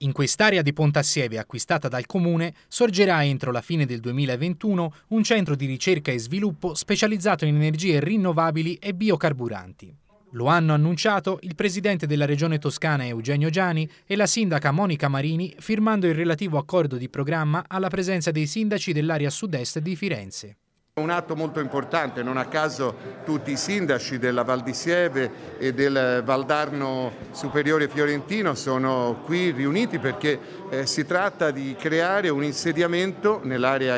In quest'area di Pontassieve acquistata dal Comune sorgerà entro la fine del 2021 un centro di ricerca e sviluppo specializzato in energie rinnovabili e biocarburanti. Lo hanno annunciato il presidente della regione toscana Eugenio Giani e la sindaca Monica Marini firmando il relativo accordo di programma alla presenza dei sindaci dell'area sud-est di Firenze. Un atto molto importante, non a caso tutti i sindaci della Val di Sieve e del Valdarno Superiore Fiorentino sono qui riuniti perché eh, si tratta di creare un insediamento nell'area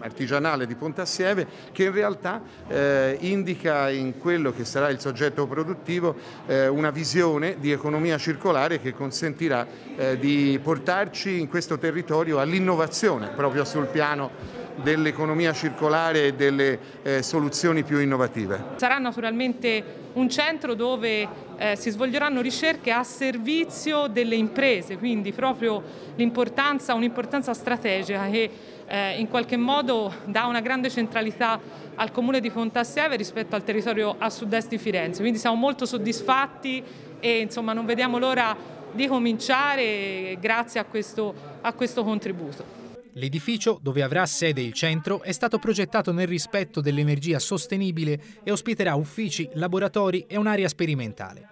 artigianale di Pontassieve che in realtà eh, indica in quello che sarà il soggetto produttivo eh, una visione di economia circolare che consentirà eh, di portarci in questo territorio all'innovazione proprio sul piano dell'economia circolare e delle eh, soluzioni più innovative. Sarà naturalmente un centro dove eh, si svolgeranno ricerche a servizio delle imprese, quindi proprio l'importanza, un'importanza strategica che eh, in qualche modo dà una grande centralità al comune di Pontassieve rispetto al territorio a sud-est di Firenze, quindi siamo molto soddisfatti e insomma non vediamo l'ora di cominciare grazie a questo, a questo contributo. L'edificio, dove avrà sede il centro, è stato progettato nel rispetto dell'energia sostenibile e ospiterà uffici, laboratori e un'area sperimentale.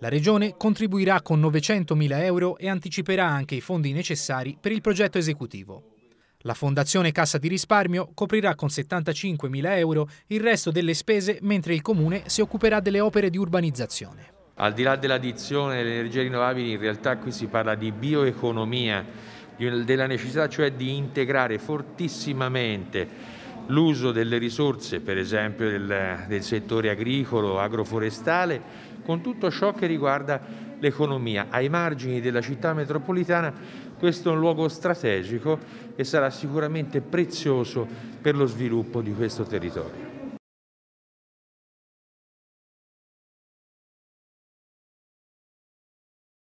La Regione contribuirà con 900.000 euro e anticiperà anche i fondi necessari per il progetto esecutivo. La Fondazione Cassa di Risparmio coprirà con 75.000 euro il resto delle spese mentre il Comune si occuperà delle opere di urbanizzazione. Al di là dell'addizione delle energie rinnovabili in realtà qui si parla di bioeconomia della necessità cioè di integrare fortissimamente l'uso delle risorse, per esempio del, del settore agricolo, agroforestale, con tutto ciò che riguarda l'economia. Ai margini della città metropolitana questo è un luogo strategico e sarà sicuramente prezioso per lo sviluppo di questo territorio.